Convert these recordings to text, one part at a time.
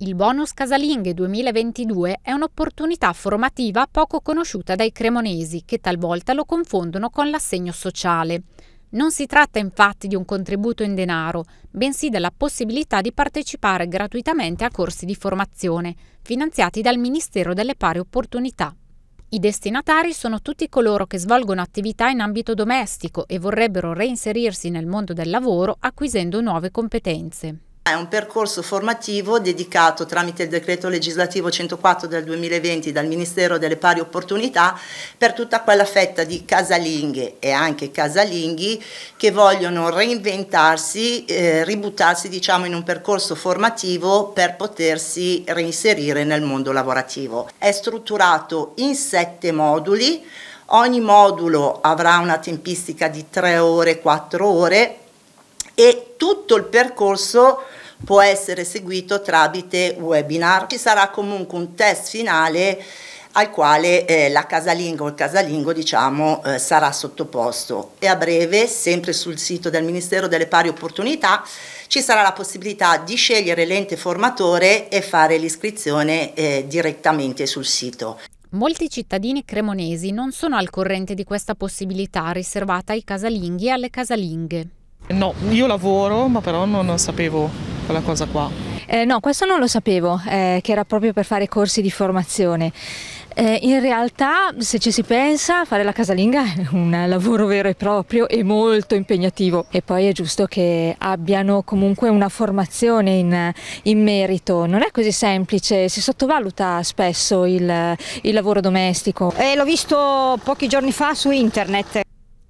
Il bonus casalinghe 2022 è un'opportunità formativa poco conosciuta dai cremonesi, che talvolta lo confondono con l'assegno sociale. Non si tratta infatti di un contributo in denaro, bensì della possibilità di partecipare gratuitamente a corsi di formazione, finanziati dal Ministero delle Pari Opportunità. I destinatari sono tutti coloro che svolgono attività in ambito domestico e vorrebbero reinserirsi nel mondo del lavoro acquisendo nuove competenze. È un percorso formativo dedicato tramite il decreto legislativo 104 del 2020 dal Ministero delle Pari Opportunità per tutta quella fetta di casalinghe e anche casalinghi che vogliono reinventarsi, eh, ributtarsi diciamo, in un percorso formativo per potersi reinserire nel mondo lavorativo. È strutturato in sette moduli, ogni modulo avrà una tempistica di 3 ore, 4 ore e tutto il percorso può essere seguito tramite webinar. Ci sarà comunque un test finale al quale eh, la casalinga o il casalingo diciamo, eh, sarà sottoposto e a breve, sempre sul sito del Ministero delle Pari Opportunità, ci sarà la possibilità di scegliere l'ente formatore e fare l'iscrizione eh, direttamente sul sito. Molti cittadini cremonesi non sono al corrente di questa possibilità riservata ai casalinghi e alle casalinghe. No, io lavoro, ma però non sapevo quella cosa qua. Eh, no, questo non lo sapevo, eh, che era proprio per fare corsi di formazione. Eh, in realtà, se ci si pensa, fare la casalinga è un lavoro vero e proprio e molto impegnativo e poi è giusto che abbiano comunque una formazione in, in merito. Non è così semplice, si sottovaluta spesso il, il lavoro domestico. Eh, l'ho visto pochi giorni fa su internet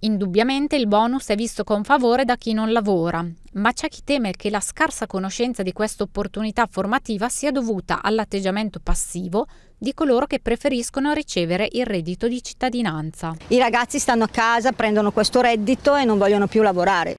Indubbiamente il bonus è visto con favore da chi non lavora, ma c'è chi teme che la scarsa conoscenza di questa opportunità formativa sia dovuta all'atteggiamento passivo di coloro che preferiscono ricevere il reddito di cittadinanza. I ragazzi stanno a casa, prendono questo reddito e non vogliono più lavorare.